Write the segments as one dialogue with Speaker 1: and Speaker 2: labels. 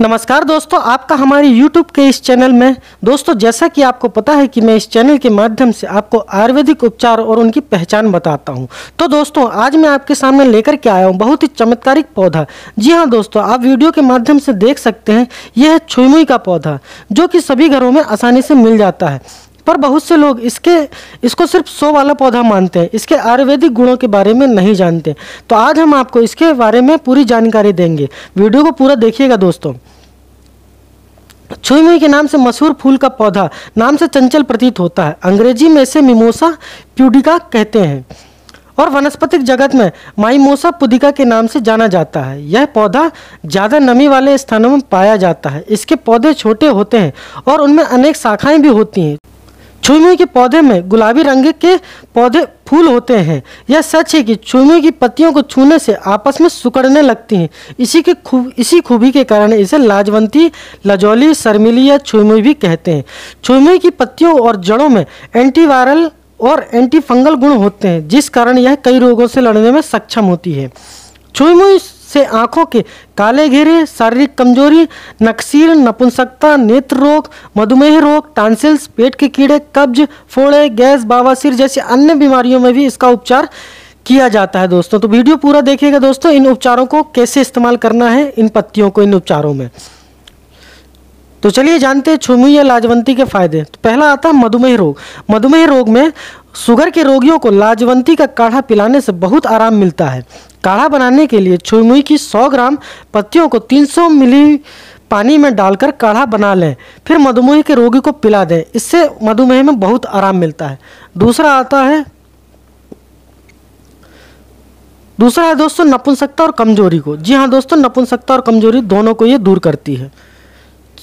Speaker 1: नमस्कार दोस्तों आपका हमारे YouTube के इस चैनल में दोस्तों जैसा कि आपको पता है कि मैं इस चैनल के माध्यम से आपको आयुर्वेदिक उपचार और उनकी पहचान बताता हूं तो दोस्तों आज मैं आपके सामने लेकर के आया हूं बहुत ही चमत्कारिक पौधा जी हां दोस्तों आप वीडियो के माध्यम से देख सकते हैं यह है छुईमुई का पौधा जो कि सभी घरों में आसानी से मिल जाता है पर बहुत से लोग इसके इसको सिर्फ सो वाला पौधा मानते हैं इसके आयुर्वेदिक गुणों के बारे में नहीं जानते तो आज हम आपको इसके बारे में पूरी जानकारी देंगे वीडियो को पूरा देखिएगा दोस्तों छुईमुई के नाम से मशहूर फूल का पौधा नाम से चंचल प्रतीत होता है अंग्रेजी में इसे मिमोसा प्यूडिका कहते हैं और वनस्पतिक जगत में माइमोसा पुदिका के नाम से जाना जाता है यह पौधा ज़्यादा नमी वाले स्थानों में पाया जाता है इसके पौधे छोटे होते हैं और उनमें अनेक शाखाएं भी होती हैं छुईमुई के पौधे में गुलाबी रंग के पौधे फूल होते हैं यह सच है कि छुईमुई की पत्तियों को छूने से आपस में सुकड़ने लगती हैं इसी के खूब इसी खूबी के कारण इसे लाजवंती लजौली शर्मिली या छुईमुई भी कहते हैं छुईमुई की पत्तियों और जड़ों में एंटीवायरल और एंटीफंगल गुण होते हैं जिस कारण यह कई रोगों से लड़ने में सक्षम होती है छुईमुई जिससे आंखों के काले घेरे शारीरिक कमजोरी नक्सीर नपुंसकता नेत्र रोग मधुमेह रोग टांसिल्स पेट के कीड़े कब्ज फोड़े गैस बावासिर जैसी अन्य बीमारियों में भी इसका उपचार किया जाता है दोस्तों तो वीडियो पूरा देखिएगा दोस्तों इन उपचारों को कैसे इस्तेमाल करना है इन पत्तियों को इन उपचारों में तो चलिए जानते हैं छुमी या लाजवंती के फायदे तो पहला आता है मधुमेह रोग मधुमेह रोग में शुगर के रोगियों को लाजवंती का काढ़ा पिलाने से बहुत आराम मिलता है काढ़ा बनाने के लिए छुईमुई की 100 ग्राम पत्तियों को 300 मिली पानी में डालकर काढ़ा बना लें फिर मधुमेह के रोगी को पिला दें इससे मधुमेह में बहुत आराम मिलता है दूसरा आता है दूसरा है दोस्तों नपुंसकता और कमजोरी को जी हाँ दोस्तों नपुंसकता और कमजोरी दोनों को ये दूर करती है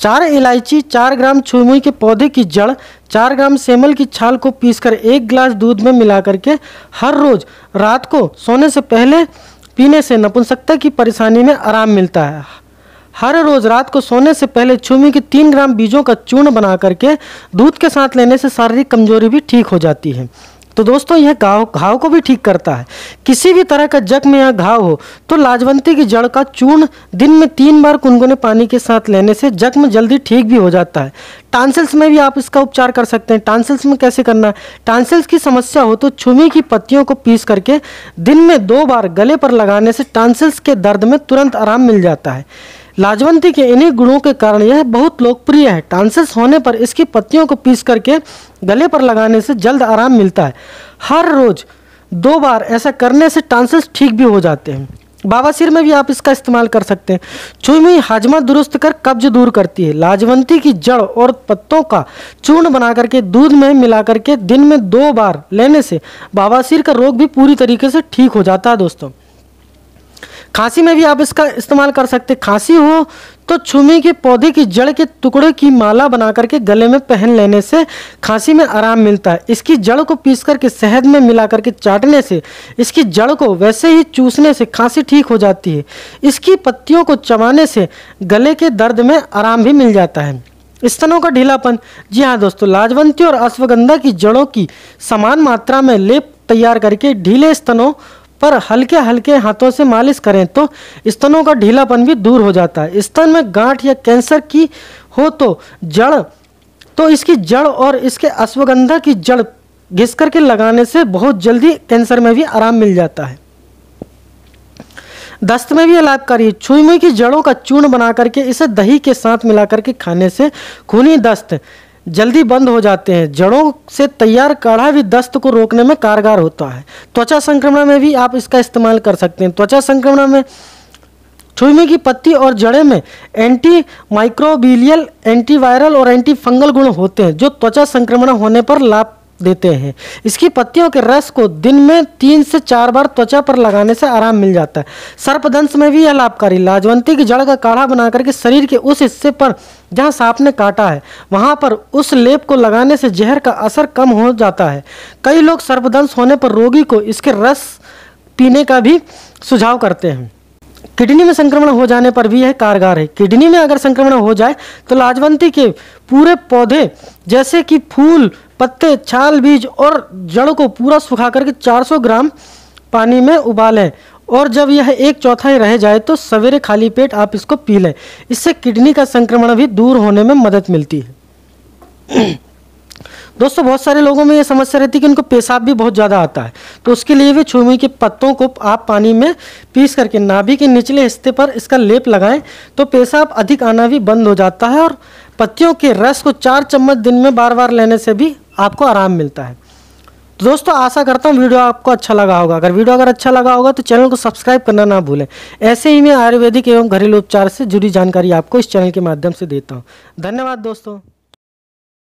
Speaker 1: चार इलायची चार ग्राम छुईमुई के पौधे की जड़ चार ग्राम सेमल की छाल को पीसकर एक गिलास दूध में मिला करके हर रोज रात को सोने से पहले पीने से नपुंसकता की परेशानी में आराम मिलता है हर रोज रात को सोने से पहले छुमी के तीन ग्राम बीजों का चूर्ण बना करके दूध के साथ लेने से शारीरिक कमजोरी भी ठीक हो जाती है तो दोस्तों यह घाव घाव को भी ठीक करता है किसी भी तरह का जख्म या घाव हो तो लाजवंती की जड़ का चूर्ण दिन में तीन बार कुनगुने पानी के साथ लेने से जख्म जल्दी ठीक भी हो जाता है टांसिल्स में भी आप इसका उपचार कर सकते हैं टांसिल्स में कैसे करना है टांसिल्स की समस्या हो तो छुमी की पत्तियों को पीस करके दिन में दो बार गले पर लगाने से टांसिल्स के दर्द में तुरंत आराम मिल जाता है लाजवंती के इन्हीं गुणों के कारण यह बहुत लोकप्रिय है टांसेस होने पर इसकी पत्तियों को पीस करके गले पर लगाने से जल्द आराम मिलता है हर रोज दो बार ऐसा करने से टांसेस ठीक भी हो जाते हैं सिर में भी आप इसका इस्तेमाल कर सकते हैं चुईमी हाजमा दुरुस्त कर कब्ज दूर करती है लाजवंती की जड़ और पत्तों का चूर्ण बना करके दूध में मिला करके दिन में दो बार लेने से बाबा सिर का रोग भी पूरी तरीके से ठीक हो जाता है दोस्तों खांसी में भी आप इसका इस्तेमाल कर सकते खांसी हो तो छुमी के पौधे की जड़ के टुकड़े की माला बना करके गले में पहन लेने से खांसी में आराम मिलता है इसकी जड़ को पीस करके शहद में मिला करके चाटने से इसकी जड़ को वैसे ही चूसने से खांसी ठीक हो जाती है इसकी पत्तियों को चबाने से गले के दर्द में आराम भी मिल जाता है स्तनों का ढीलापन जी हाँ दोस्तों लाजवंती और अश्वगंधा की जड़ों की समान मात्रा में लेप तैयार करके ढीले स्तनों पर हल्के हल्के हाथों से मालिश करें तो स्तनों का ढीलापन भी दूर हो जाता है स्तन में गांठ या कैंसर की हो तो जड़ तो इसकी जड़ और इसके अश्वगंधा की जड़ घिस करके लगाने से बहुत जल्दी कैंसर में भी आराम मिल जाता है दस्त में भी लाभकारी छुईमुई की जड़ों का चूर्ण बना करके इसे दही के साथ मिला करके खाने से खूनी दस्त जल्दी बंद हो जाते हैं जड़ों से तैयार काढ़ा भी दस्त को रोकने में कारगर होता है त्वचा संक्रमण में भी आप इसका इस्तेमाल कर सकते हैं त्वचा संक्रमण में छुईमी की पत्ती और जड़े में एंटी माइक्रोबिलियल एंटीवायरल और एंटी फंगल गुण होते हैं जो त्वचा संक्रमण होने पर लाभ देते हैं इसकी पत्तियों के रस को दिन में तीन से चार बार त्वचा पर लगाने से आराम मिल जाता है सर्पदंश में भी यह लाभकारी लाजवंती की जड़ का काढ़ा बना करके शरीर के उस हिस्से पर जहां सांप ने काटा है वहां पर उस लेप को लगाने से जहर का असर कम हो जाता है कई लोग सर्पदंश होने पर रोगी को इसके रस पीने का भी सुझाव करते हैं किडनी में संक्रमण हो जाने पर भी यह कारगर है किडनी में अगर संक्रमण हो जाए तो लाजवंती के पूरे पौधे जैसे कि फूल पत्ते छाल बीज और जड़ को पूरा सुखा करके 400 ग्राम पानी में उबालें और जब यह एक चौथाई रह जाए तो सवेरे खाली पेट आप इसको पी लें इससे किडनी का संक्रमण भी दूर होने में मदद मिलती है दोस्तों बहुत सारे लोगों में यह समस्या रहती है कि उनको पेशाब भी बहुत ज़्यादा आता है तो उसके लिए भी छुमी के पत्तों को आप पानी में पीस करके नाभि के निचले हिस्से पर इसका लेप लगाएं तो पेशाब अधिक आना भी बंद हो जाता है और पत्तियों के रस को चार चम्मच दिन में बार बार लेने से भी आपको आराम मिलता है तो दोस्तों आशा करता हूँ वीडियो आपको अच्छा लगा होगा अगर वीडियो अगर अच्छा लगा होगा तो चैनल को सब्सक्राइब करना ना भूलें ऐसे ही मैं आयुर्वेदिक एवं घरेलू उपचार से जुड़ी जानकारी आपको इस चैनल के माध्यम से देता हूँ धन्यवाद दोस्तों